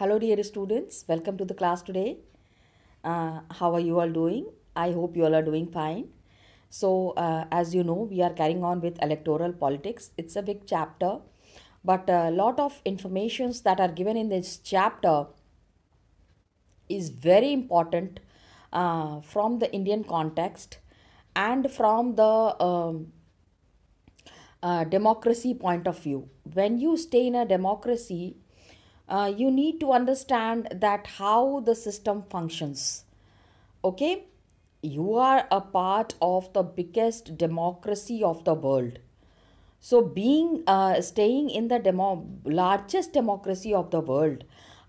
Hello dear students, welcome to the class today. Uh, how are you all doing? I hope you all are doing fine. So uh, as you know, we are carrying on with electoral politics. It's a big chapter, but a lot of informations that are given in this chapter is very important uh, from the Indian context and from the um, uh, democracy point of view. When you stay in a democracy, uh, you need to understand that how the system functions okay you are a part of the biggest democracy of the world so being uh, staying in the demo- largest democracy of the world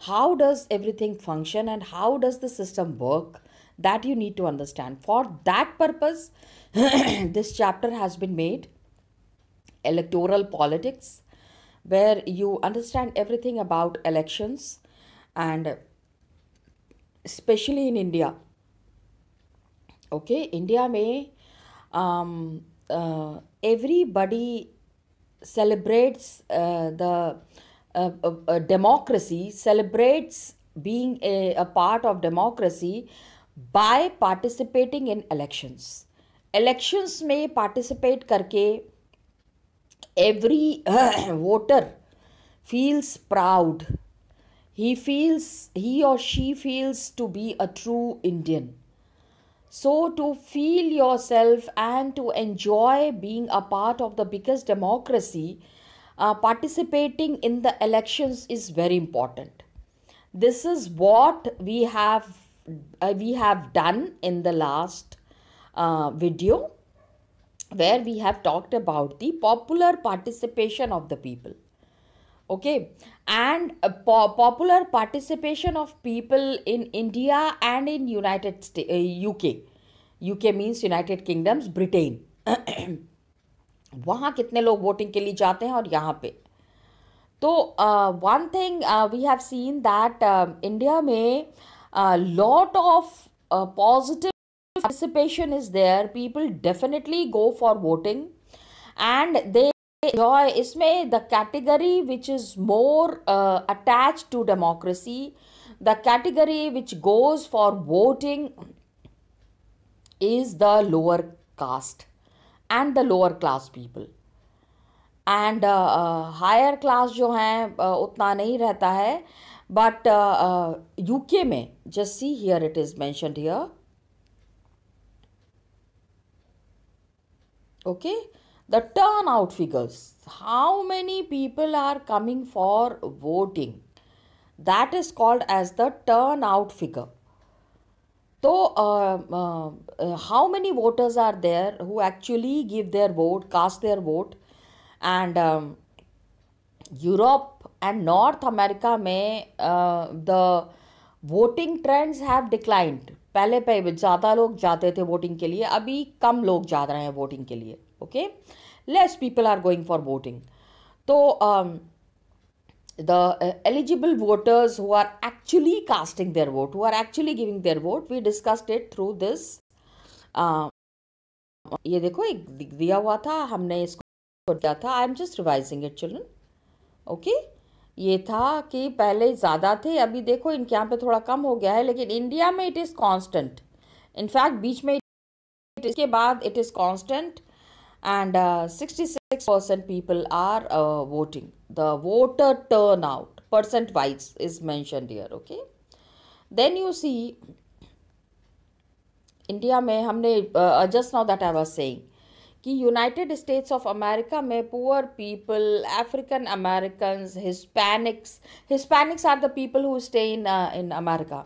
how does everything function and how does the system work that you need to understand for that purpose this chapter has been made electoral politics where you understand everything about elections and especially in India. Okay, India may um, uh, everybody celebrates uh, the uh, uh, uh democracy, celebrates being a, a part of democracy by participating in elections. Elections may participate every voter feels proud he feels he or she feels to be a true indian so to feel yourself and to enjoy being a part of the biggest democracy uh, participating in the elections is very important this is what we have uh, we have done in the last uh, video where we have talked about the popular participation of the people okay and uh, po popular participation of people in india and in united St- uh, uk uk means united kingdoms britain वहाँ कितने लोग voting के लिए जाते हैं और यहाँ पे तो one thing we have seen that India में lot of positive participation is there people definitely go for voting and they enjoy isme the category which is more uh, attached to democracy the category which goes for voting is the lower caste and the lower class people and uh, uh, higher class, जो हैं uh, उतना नहीं रहता है uh, just see uh, uh, mentioned here. okay the turnout figures how many people are coming for voting that is called as the turnout figure so uh, uh, how many voters are there who actually give their vote cast their vote and um, europe and north america may uh, the voting trends have declined पहले पे ज़्यादा लोग जाते थे voting के लिए अभी कम लोग जा रहे हैं वोटिंग के लिए okay less people are going for voting तो the eligible voters who are actually casting their vote who are actually giving their vote we discussed it through this ये देखो एक दिख दिया हुआ था हमने इसको था I am just revising it children okay ये था कि पहले ज़्यादा थे अभी देखो इनके यहाँ पे थोड़ा कम हो गया है लेकिन इंडिया में इट इज़ कांस्टेंट इनफैक्ट बीच में इसके बाद it is constant and sixty six percent people are voting the voter turn out percent wise is mention here okay then you see India में हमने just now that I was saying कि United States of America में poor people African American Hispanics Hispanics are the people who stay in in America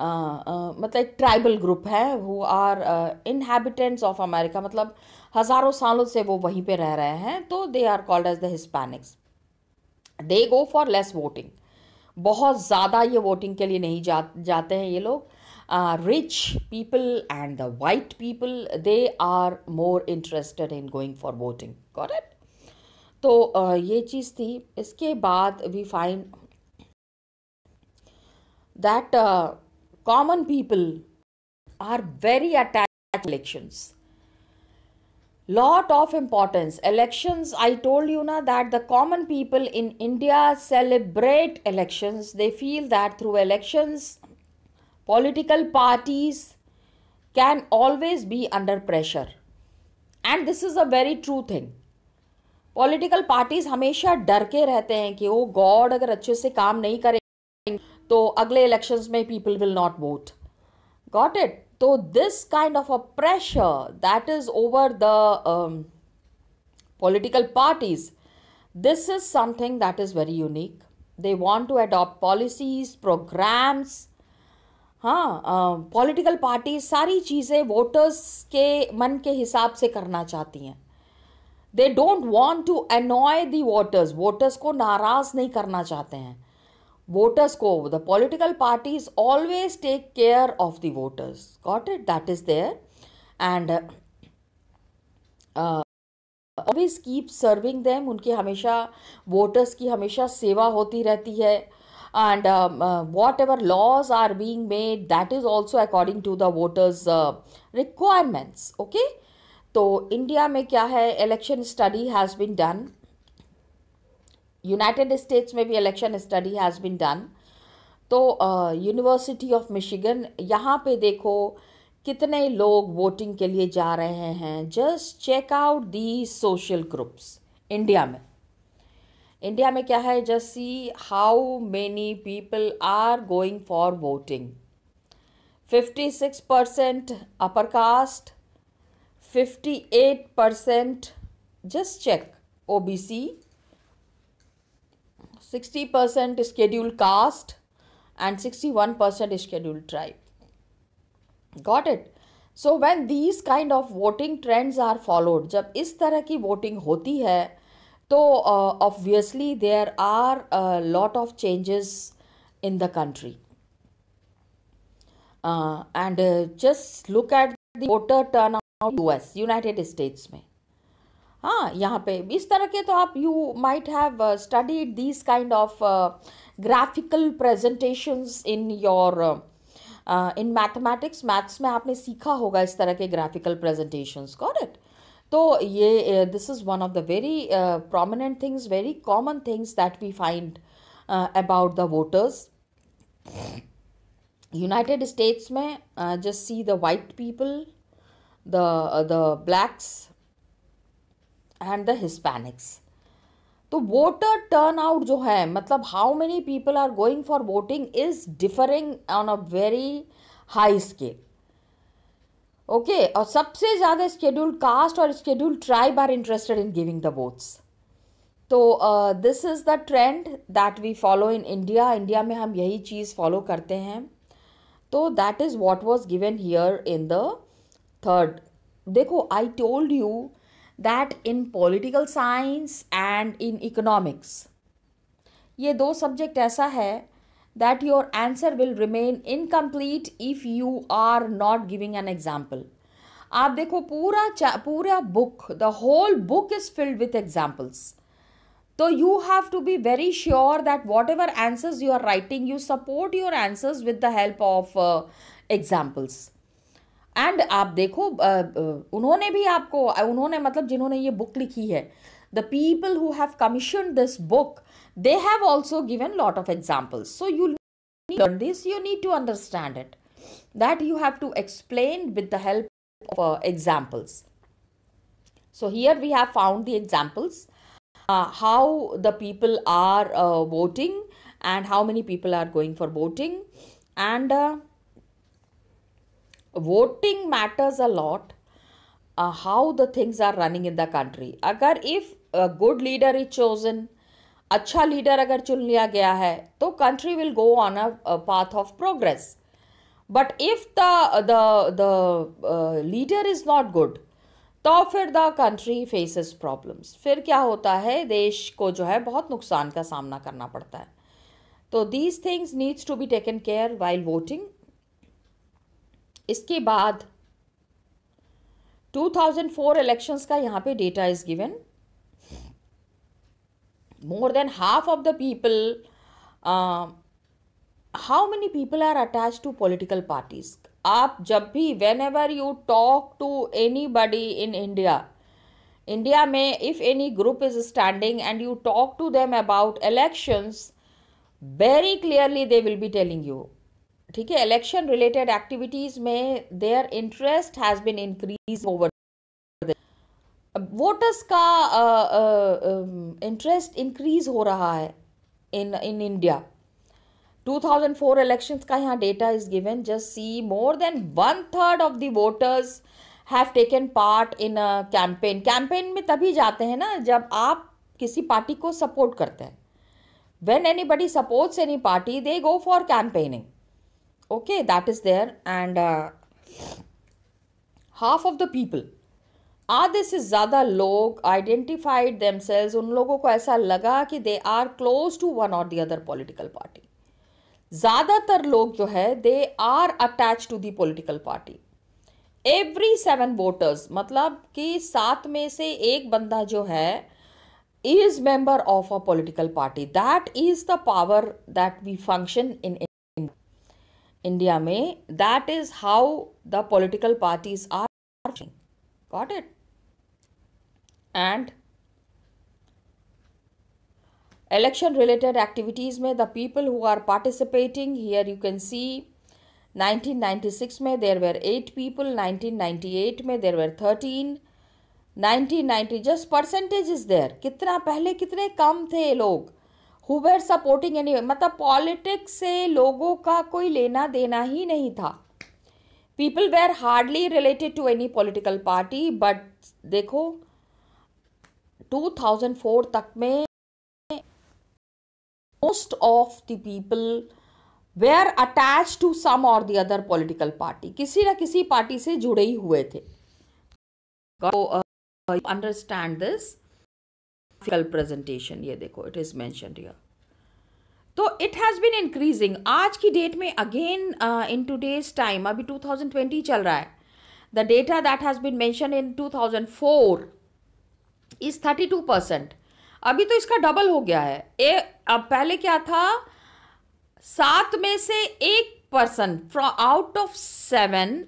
मतलब एक tribal group है who are inhabitants of America मतलब हज़ारों सालों से वो वहीं पे रह रहे हैं तो they are called as the Hispanics they go for less voting बहुत ज़्यादा ये वोटिंग के लिए नहीं जा जाते हैं ये लोग Uh, rich people and the white people, they are more interested in going for voting. Got it? तो uh, ये चीज़ थी इसके बाद we find that uh, common people are very attached to elections lot of importance elections i told you now that the common people in india celebrate elections they feel that through elections political parties can always be under pressure and this is a very true thing Political parties हमेशा डर के रहते हैं कि वो God अगर अच्छे से काम नहीं करेंगे तो अगले इलेक्शंस में people will not vote got it तो this kind of a political parties. This is something that is very unique. They want to adopt policies, programs हाँ पॉलिटिकल पार्टी सारी चीज़ें वोटर्स के मन के हिसाब से करना चाहती हैं they don't want to annoy the voters voters को नाराज़ नहीं करना चाहते हैं वोटर्स को the political parties always take care of the voters got it that is there and always keep serving them उनकी हमेशा वोटर्स की हमेशा सेवा होती रहती है and um, uh, whatever laws are being made that is also according to the voters uh, requirements okay तो India में क्या है election study has been done United States में भी election study has been done तो University of Michigan यहाँ पे देखो कितने लोग वोटिंग के लिए जा रहे हैं just check out the social groups India में इंडिया में क्या है just see how many people are going for voting 56% percent upper caste 58% percent just check O B C sixty percent schedule caste and sixty one percent schedule tribe got it so when these kind of voting trends are followed जब इस तरह की वोटिंग होती है तो obviously there are lot of changes in the country and just look at look turn the voter turnout United States में हाँ यहाँ पे इस तरह के तो आप you might have studied this kind of graphical presentations in your in mathematics maths में आपने सीखा होगा इस तरह के ग्राफिकल प्रेजेंटेशंस करेक्ट तो ये this is one of the very prominent things very common things that we find about the voters United States में just see the white people the the blacks and the Hispanics तो voter turn out जो है मतलब how many people are going for voting is differing on a very high scale okay okay, और सबसे ज़्यादा scheduled caste और schedule tribe are interested in giving the votes तो this is the trend that we follow in India India में हम यही चीज़ follow करते हैं तो that is what was given here in the third देखो I told you that in political science and in economics ये दो सब्जेक्ट ऐसा है that your answer will remain incomplete if you are not giving an example आप देखो पूरा पूरा book the whole book is filled with examples तो you have to be very sure that whatever answers you are writing you support your answers with the help of examples and आप देखो उन्होंने भी आपको उन्होंने मतलब जिन्होंने ये बुक लिखी है the people who have commission this book they have also given lot of examples. So you learn this, you need to understand it. That you have to explain with the help of uh, examples. So here we have found the examples, uh, how the people are uh, voting and how many people are going for voting and uh, voting matters a lot uh, how the things are running in the country. Agar if a good leader is chosen, अच्छा leader अगर चुन लिया गया है तो country will go on a path of progress but if the the leader is not good तो फिर the country faces problems फिर क्या होता है देश को जो है बहुत नुकसान का सामना करना पड़ता है तो these things needs to be taken care while voting इसके बाद 2004 इलेक्शंस का यहाँ पे data is given more than half of the people um, how many people are attached to political parties up jabbi whenever you talk to anybody in india india may if any group is standing and you talk to them about elections very clearly they will be telling you Election related activities. Related activities में their interest has been increase voters का interest uh, increase uh, um, हो रहा है इन in India 2004 elections का यहाँ data is given just see more than one third of the voters have taken part in campaign campaign में तभी जाते हैं ना जब आप किसी पार्टी को सपोर्ट करते हैं when anybody supports any party they go for campaigning okay that is there and half of the people आधे से ज़्यादा लोग आइडेंटिफाइड देमसेल्स उन लोगों को ऐसा लगा कि they are close to one और दी अदर पॉलिटिकल पार्टी ज़्यादातर लोग जो है they are attach to the political party every seven voters मतलब कि सात में से एक बंदा जो है is member of a political party that is the power that we function in India में that is how the political parties are got it and election related activities में the people who are participating here you can see 1996 में there were 8 people 1998 में there were 13 1990 just percentage is there कितना पहले कितने कम थे लोग who were supporting any मतलब पॉलिटिक्स से लोगों का कोई लेना देना ही नहीं था people were hardly related to any political party but देखो 2004 तक में most of the people were attach to some और द अदर पॉलिटिकल पार्टी किसी ना किसी पार्टी से जुड़े ही हुए थे अंडरस्टैंड दिस प्रेजेंटेशन ये देखो इट इज मैंशन तो इट हैज़ बीन इंक्रीजिंग आज की डेट में again in today's time अभी टू थाउजेंड ट्वेंटी चल रहा है the data that has been mention in four is thirty two percent अभी तो इसका डबल हो गया है ए अब पहले क्या था सात में से एक person from out of seven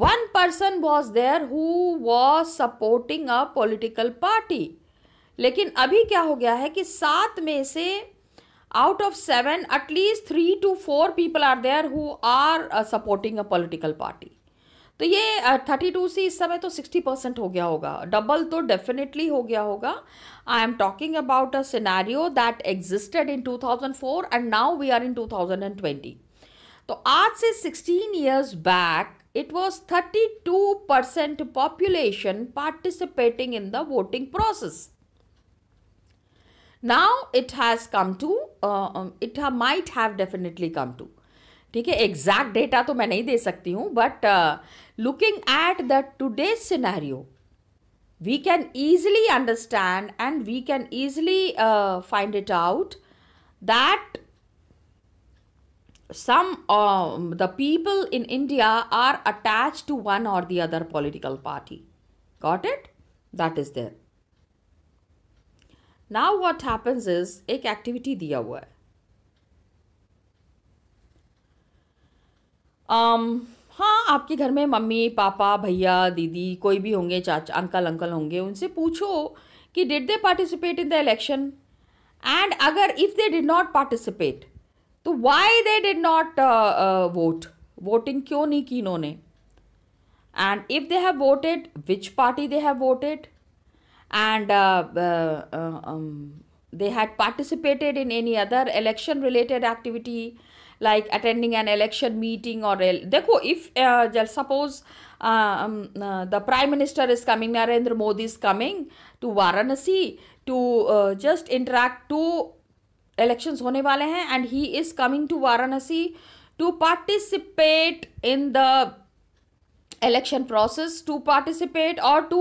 one person was there who was supporting a political party लेकिन अभी क्या हो गया है कि सात में से out of seven at least three two four people are there who are supporting a political party तो ये थर्टी टू से इस समय तो सिक्सटी परसेंट हो गया होगा डबल तो डेफिनेटली हो गया होगा I am talking about a scenario that existed in two thousand four and now we are in two thousand and twenty तो आज से sixteen years back it was thirty two percent population participating in the voting process now it has come to it might have definitely come to ठीक है exact data तो मैं नहीं दे सकती हूँ but looking at the today scenario we can easily understand and we can easily find it out that some the people in India are attach to one और the other political party got it that is there now what happens is एक activity दिया हुआ है Um, हाँ आपके घर में mummy papa भैया दीदी कोई भी होंगे चाचा अंकल अंकल होंगे उनसे पूछो कि did they participate in the election and अगर if they did not participate तो why they did not vote voting क्यों नहीं की इन्होंने and if they have voted which party they have voted and they had participated in any other election related activity like attending an election meeting और देखो if suppose the prime minister is coming Narendra Modi is coming to Varanasi to just interact to elections होने वाले हैं and he is coming to Varanasi to participate in the election process to participate और to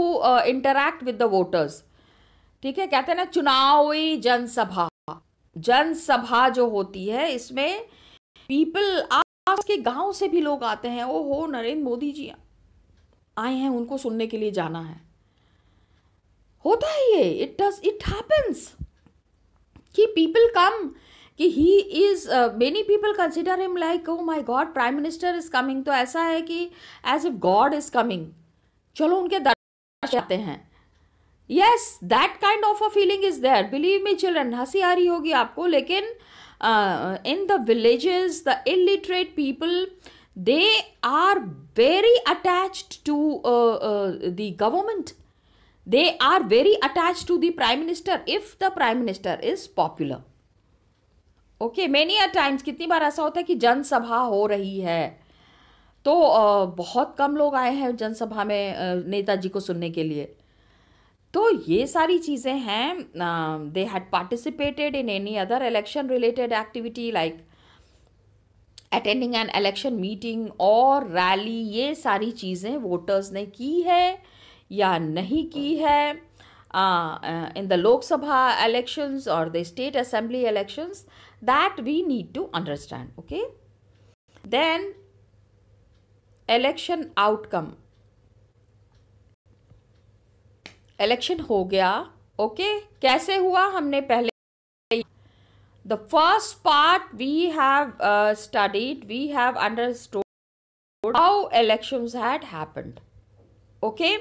interact with the voters ठीक है कहते हैं ना चुनावी जनसभा जनसभा जो होती है इसमें पीपल आस के गांव से भी लोग आते हैं ओ हो नरेंद्र मोदी जी आए हैं उनको सुनने के लिए जाना है होता है ये इट डज इट हैपन्स कि पीपल कम कि he is many people consider him like oh my god prime minister is coming तो ऐसा है कि as if god is coming चलो उनके दर्श आते हैं yes that kind of a feeling is there believe me children हंसी आ रही होगी आपको लेकिन uh, uh, in the villages the illiterate people they are very attached to uh, uh, the government they are very attached to the prime minister if the prime minister is popular okay many a times कितनी बार ऐसा होता है कि जनसभा हो रही है तो बहुत कम लोग आए हैं जनसभा में नेताजी को सुनने के लिए तो ये सारी चीज़ें हैं they had participated in any other election related activity like attending an election meeting और रैली ये सारी चीज़ें वोटर्स ने की है या नहीं की है इन द लोकसभा इलेक्शंस और the state assembly elections that we need to understand okay then election outcome election हो गया ओके कैसे हुआ हमने पहले the first part we have studied we have understood how elections had happened okay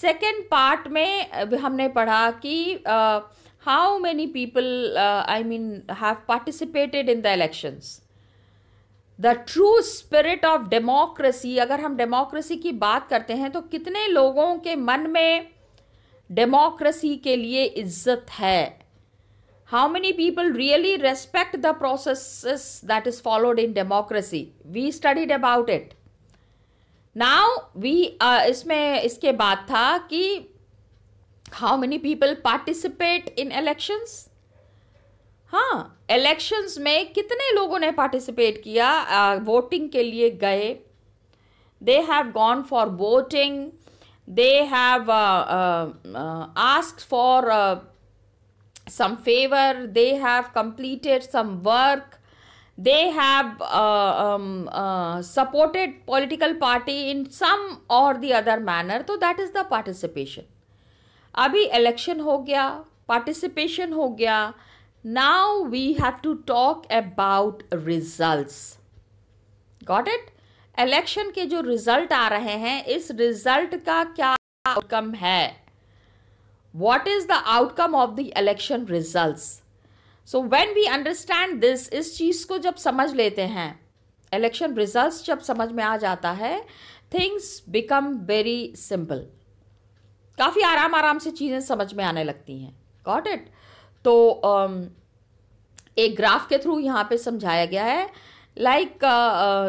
second part में हमने पढ़ा कि how many people I mean have participated in the elections the true spirit of democracy अगर हम democracy की बात करते हैं तो कितने लोगों के मन में डेमोक्रेसी के लिए इज्जत है how many people really respect the process that is followed in democracy we studied about it now we इसमें इसके बाद था कि how many people participate in elections हाँ इलेक्शंस में कितने लोगों ने पार्टिसिपेट किया वोटिंग uh, के लिए गए they have gone for voting they have uh, uh, uh, asked for some favor, they have completed some work, they have uh, um, uh, supported political party in some or the other manner So that is the participation अभी election हो गया participation हो गया now we have to talk about results got it election के जो result आ रहे हैं इस रिजल्ट का क्या आउटकम है what is the outcome of the election result so when we understand this इस चीज़ को जब समझ लेते हैं इलेक्शन रिजल्ट जब समझ में आ जाता है थिंग्स बिकम वेरी सिंपल काफ़ी आराम आराम से चीज़ें समझ में आने लगती हैं गॉट इट तो um, एक ग्राफ के थ्रू यहाँ पे समझाया गया है like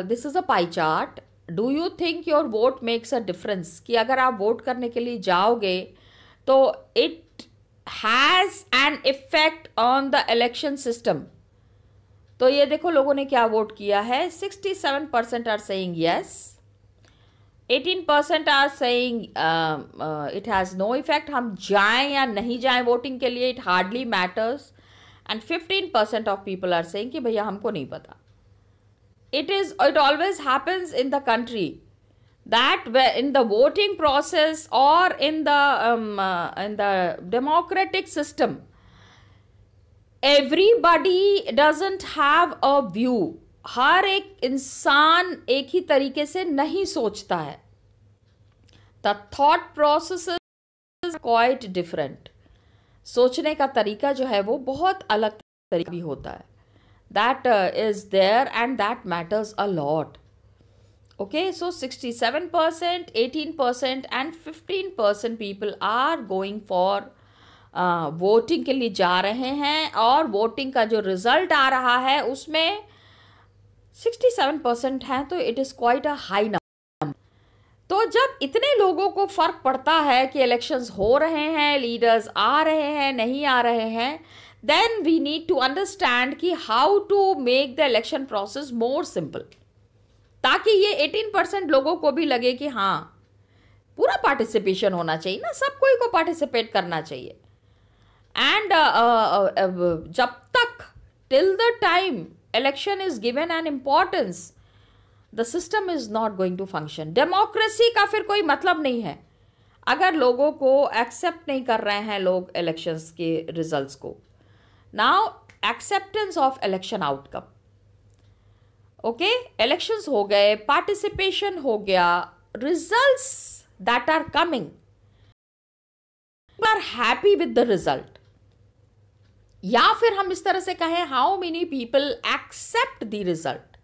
this is a pie chart do you think your vote makes a difference कि अगर आप वोट करने के लिए जाओगे तो it has an effect on the election system तो ये देखो लोगों ने क्या वोट किया है sixty seven percent are saying yes eighteen percent are saying it has no effect हम जाएं या नहीं जाएं वोटिंग के लिए it hardly matters and fifteen percent of people are saying कि भैया हमको नहीं पता it is it always happens in the country that in the voting process or in the um, uh, in the democratic system everybody doesn't have a view हर एक इंसान एक ही तरीके से नहीं सोचता है the thought process quite different सोचने का तरीका जो है वो बहुत अलग तरीका भी होता है that uh, is there and that matters a lot okay so 67% 18% and 15% people are going for uh, voting ke liye ja rahe hain aur voting ka jo result aa raha hai usme 67 percent to it is quite a high number तो जब इतने लोगों को फ़र्क पड़ता है कि elections हो रहे हैं लीडर्स आ रहे हैं नहीं आ रहे हैं then we need to understand कि how to make the election process more simple ताकि ये 18 परसेंट लोगों को भी लगे कि हाँ पूरा पार्टिसिपेशन होना चाहिए ना सब कोई को पार्टिसिपेट करना चाहिए एंड uh, uh, uh, जब तक till the time election is given an importance the system is not going to function democracy का फिर कोई मतलब नहीं है अगर लोगों को एक्सेप्ट नहीं कर रहे हैं लोग इलेक्शंस के रिजल्ट्स को now acceptance of election outcome okay elections हो गए पार्टिसिपेशन हो गया results that are coming are happy with the result या फिर हम इस तरह से कहें how many people accept the result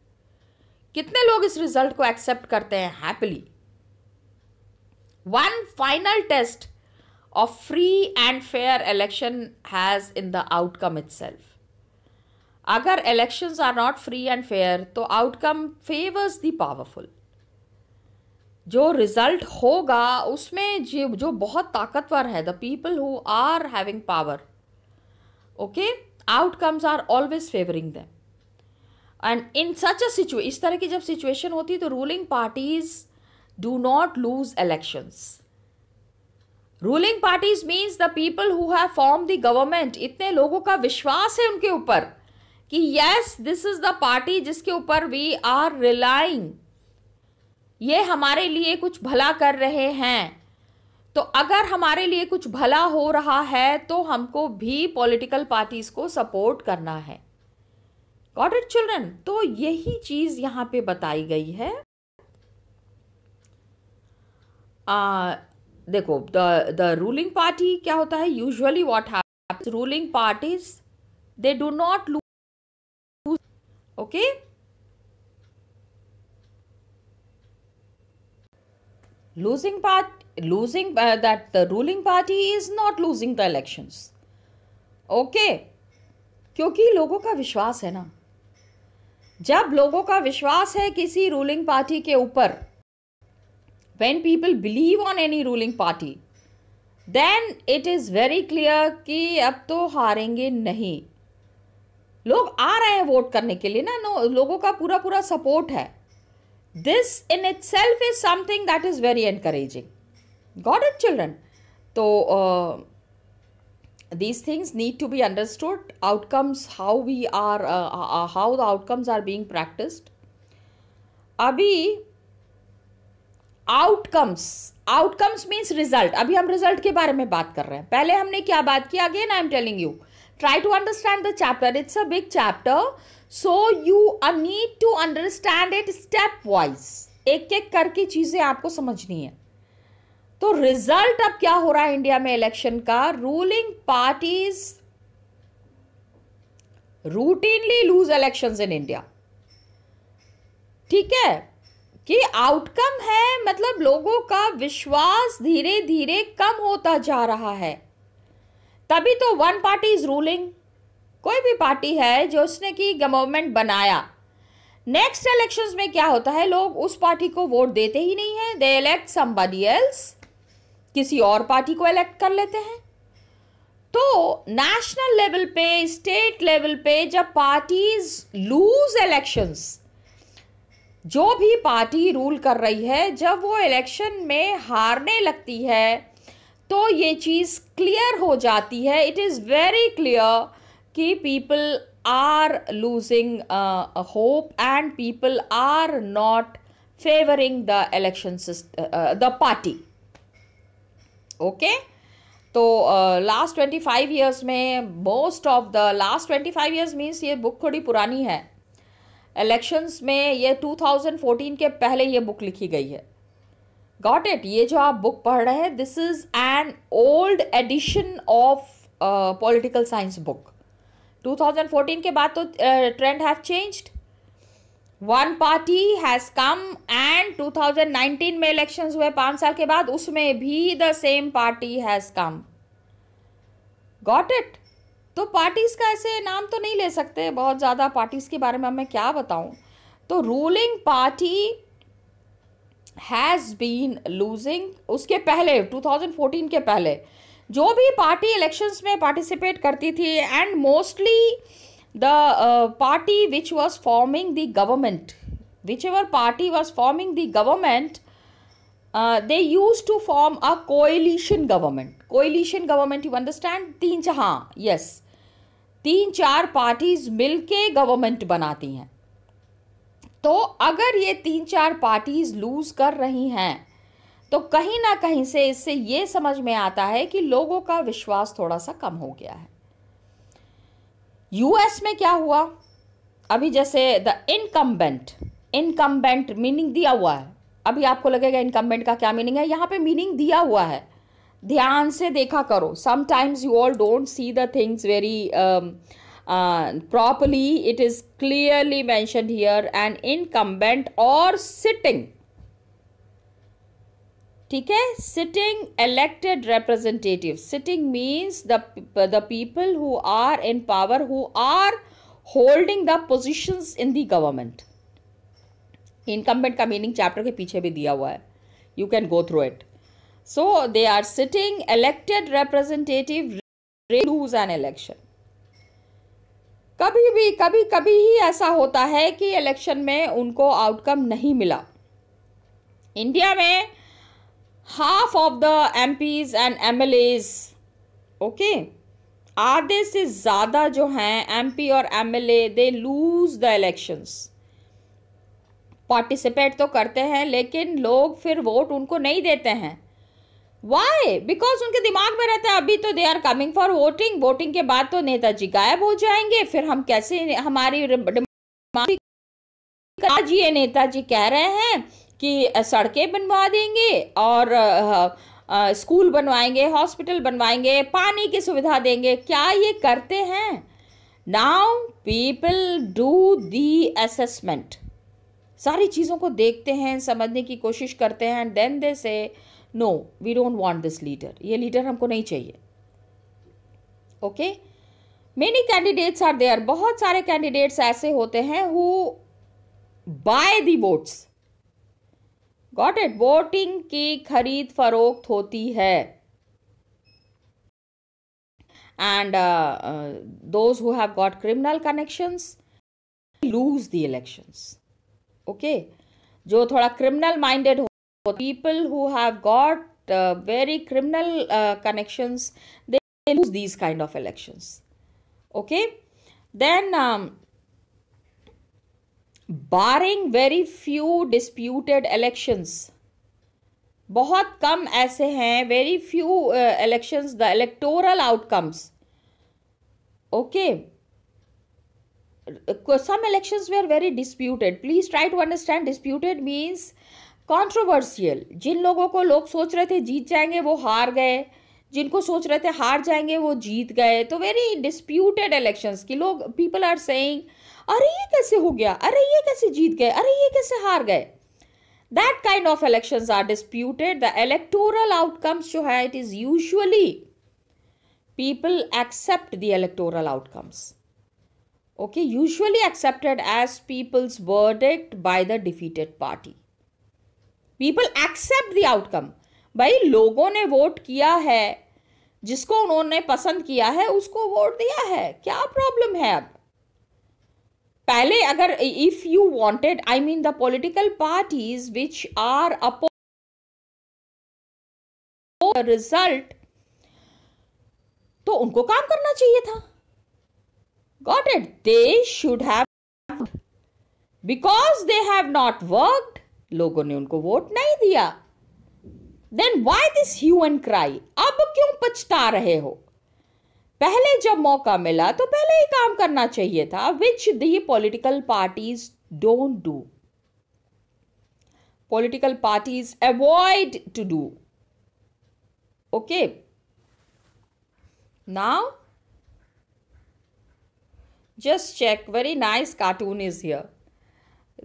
कितने लोग इस रिजल्ट को एक्सेप्ट करते हैं happily one final test of free and fair election has in the outcome itself. अगर elections are not free and fair, तो outcome favors the powerful. जो result होगा उसमें जो बहुत ताकतवर है the people who are having power okay outcomes are always favoring them and in such a सिचुए इस तरह की जब सिचुएशन होती है तो ruling parties do not lose elections ruling parties means the people who have form the government इतने लोगों का विश्वास है उनके ऊपर कि yes this is the party जिसके ऊपर वी आर रिलाइंग ये हमारे लिए कुछ भला कर रहे हैं तो अगर हमारे लिए कुछ भला हो रहा है तो हमको भी पॉलिटिकल पार्टीज को सपोर्ट करना है गॉट इट चिल्ड्रन तो यही चीज यहां पे बताई गई है आ, देखो द द रूलिंग पार्टी क्या होता है usually what happens ruling parties they do not lose okay losing part losing that the ruling party is not losing the elections okay क्योंकि लोगों का विश्वास है ना जब लोगों का विश्वास है किसी रूलिंग पार्टी के ऊपर when people believe on any ruling party then it is very clear कि अब तो हारेंगे नहीं लोग आ रहे हैं वोट करने के लिए ना नो लोगों का पूरा पूरा सपोर्ट है this in itself is something that is very encouraging got it children तो these things need to be understood outcomes how we are how the outcomes are being practised अभी outcomes outcomes means result अभी हम result के बारे में बात कर रहे हैं पहले हमने क्या बात की again I am telling you try to understand the chapter it's a big chapter so you need to understand it stepwise एक एक करके चीज़ें आपको समझनी है तो रिजल्ट अब क्या हो रहा है इंडिया में इलेक्शन का ruling parties routinely lose election in India ठीक है कि आउटकम है मतलब लोगों का विश्वास धीरे धीरे कम होता जा रहा है तभी तो वन पार्टी इज रूलिंग कोई भी पार्टी है जो उसने की गवर्नमेंट बनाया नेक्स्ट इलेक्शंस में क्या होता है लोग उस पार्टी को वोट देते ही नहीं है दे इलेक्ट समबडी एल्स किसी और पार्टी को इलेक्ट कर लेते हैं तो नेशनल लेवल पे स्टेट लेवल पे जब पार्टीज लूज इलेक्शंस जो भी पार्टी रूल कर रही है जब वो इलेक्शन में हारने लगती है तो ये चीज़ क्लियर हो जाती है इट इज़ वेरी क्लियर कि people are losing hope and people are not favoring the election the party okay तो लास्ट ट्वेंटी फाइव ईयर्स में most of the last twenty five years means ये book थोड़ी पुरानी है elections में ये 2014 के पहले ये बुक लिखी गई है गॉट इट ये जो आप बुक पढ़ रहे हैं this is an old edition of political science book 2014 के बाद तो trend have changed one party has come and 2019 में इलेक्शंस हुए पाँच साल के बाद उसमें भी the same party has come got it तो पार्टीज़ का ऐसे नाम तो नहीं ले सकते बहुत ज़्यादा पार्टीज़ के बारे में मैं क्या बताऊँ तो ruling party has been losing उसके पहले 2014 के पहले जो भी पार्टी इलेक्शंस में पार्टिसिपेट करती थी and mostly the party which was forming the government whichever party was forming the government they use to form a coalition government coalition government you understand तीन हाँ यस yes. तीन चार parties मिलके government बनाती हैं तो अगर ये तीन चार पार्टीज लूज़ कर रही हैं तो कहीं ना कहीं से इससे ये समझ में आता है कि लोगों का विश्वास थोड़ा सा कम हो गया है यूएस में क्या हुआ अभी जैसे द इनकम्बेंट इनकम्बेंट मीनिंग दिया हुआ है अभी आपको लगेगा इनकम्बेंट का क्या मीनिंग है यहाँ पे मीनिंग दिया हुआ है ध्यान से देखा करो sometimes you all don't see the things very properly it is clearly mention here and incumbent और सिटिंग ठीक है sitting elected representative sitting means the the people who are in power who are holding the positions in the government incumbent का meaning chapter के पीछे भी दिया हुआ है you can go through it So they are sitting elected representative lose an election. कभी भी कभी कभी ही ऐसा होता है कि इलेक्शन में उनको आउटकम नहीं मिला इंडिया में half of the MPs and MLAs okay आधे से ज़्यादा जो हैं एम पी और MLA they lose the elections participate तो करते हैं लेकिन लोग फिर वोट उनको नहीं देते हैं वाई बिकॉज उनके दिमाग में रहता है अभी तो they are coming for voting voting के बाद तो नेताजी गायब हो जाएंगे फिर हम कैसे हमारी आज ये नेताजी कह रहे हैं कि सड़कें बनवा देंगे और स्कूल बनवाएंगे हॉस्पिटल बनवाएंगे पानी की सुविधा देंगे क्या ये करते हैं now people do the assessment सारी चीज़ों को देखते हैं समझने की कोशिश करते हैं and then they say no we don't want this leader ये लीडर हमको नहीं चाहिए okay many candidates are there बहुत सारे कैंडिडेट्स ऐसे होते हैं who buy the votes got it voting की खरीद फरोख्त होती है and those who have got criminal connections lose the elections okay जो थोड़ा criminal minded For people who have got uh, very criminal uh, connections they lose these kind of elections okay then um, barring very few disputed elections बहुत कम ऐसे हैं very few elections the electoral outcomes some elections were very disputed please try to understand disputed means controversial जिन लोगों को लोग सोच रहे थे जीत जाएंगे वो हार गए जिनको सोच रहे थे हार जाएंगे वो जीत गए तो वेरी डिस्प्यूटेड इलेक्शंस कि लोग पीपल आर सेइंग अरे ये कैसे हो गया अरे ये कैसे जीत गए अरे ये कैसे हार गए that kind of election are disputed the electoral outcomes जो है it is usually people accept the electoral outcomes okay usually accepted as people's verdict by the defeated party people accept the outcome भाई लोगों ने vote किया है जिसको उन्होंने पसंद किया है उसको वोट दिया है क्या प्रॉब्लम है अब पहले अगर if you wanted I mean the political parties which are अपो रिजल्ट तो उनको काम करना चाहिए था got it they should have because they have not worked लोगों ने उनको वोट नहीं दिया then why this human cry अब क्यों पछता रहे हो पहले जब मौका मिला तो पहले ही काम करना चाहिए था which the political parties don't do political parties avoid to do okay now just check very nice cartoon is here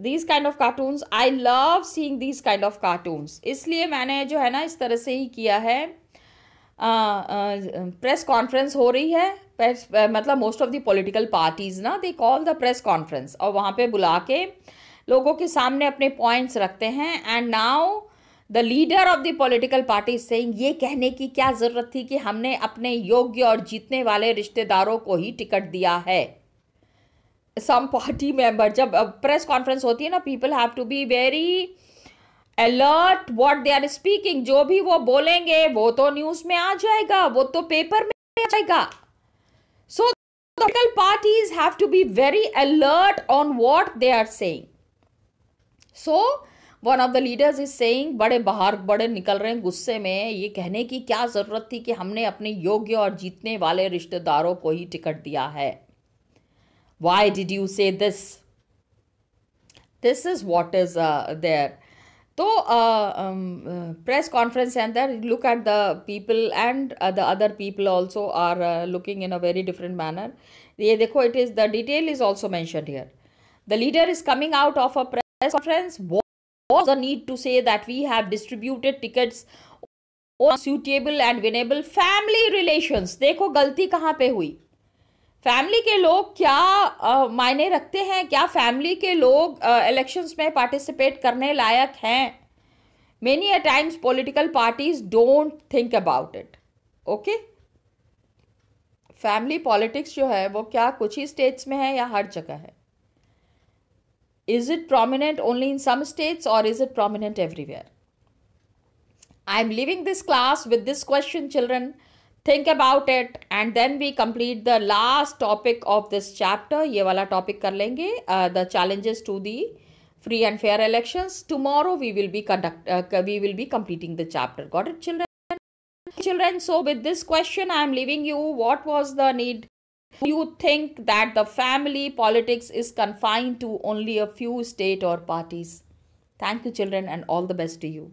these kind of cartoons I love seeing these kind of cartoons इसलिए मैंने जो है ना इस तरह से ही किया है प्रेस कॉन्फ्रेंस हो रही है प्रेस मतलब most of the political parties ना they call the press conference और वहाँ पे बुला के लोगों के सामने अपने पॉइंट्स रखते हैं and now the leader of the political party saying ये कहने की क्या ज़रूरत थी कि हमने अपने योग्य और जीतने वाले रिश्तेदारों को ही टिकट दिया है सम पार्टी मेंबर जब प्रेस uh, कॉन्फ्रेंस होती है ना people have to be very alert what they are speaking जो भी वो बोलेंगे वो तो न्यूज में आ जाएगा वो तो पेपर में आ जाएगा so political parties have to be very alert on what they are saying so one of the leaders is saying बड़े बाहर बड़े निकल रहे हैं गुस्से में ये कहने की क्या ज़रूरत थी कि हमने अपने योग्य और जीतने वाले रिश्तेदारों को ही टिकट दिया है Why did you say this? This is what is uh, there. So, uh, um, uh, press conference and there, look at the people and uh, the other people also are uh, looking in a very different manner. Ye dekho, it is the detail is also mentioned here. The leader is coming out of a press conference. What was the need to say that we have distributed tickets on suitable and winnable family relations? देखो गलती कहाँ पे हुई family के लोग क्या आ, मायने रखते हैं क्या फैमिली के लोग इलेक्शंस में पार्टिसिपेट करने लायक हैं many a times political parties don't think about it okay family politics जो है वो क्या कुछ ही स्टेट्स में है या हर जगह है is it prominent only in some states और is it prominent everywhere I am leaving this class with this question children think about it and then we complete the last topic of this chapter ये वाला topic कर लेंगे uh, the challenges to the free and fair elections tomorrow we will be conduct uh, we will be completing the chapter got it children children so with this question i am leaving you what was the need Do you think that the family politics is confined to only a few state or parties thank you children and all the best to you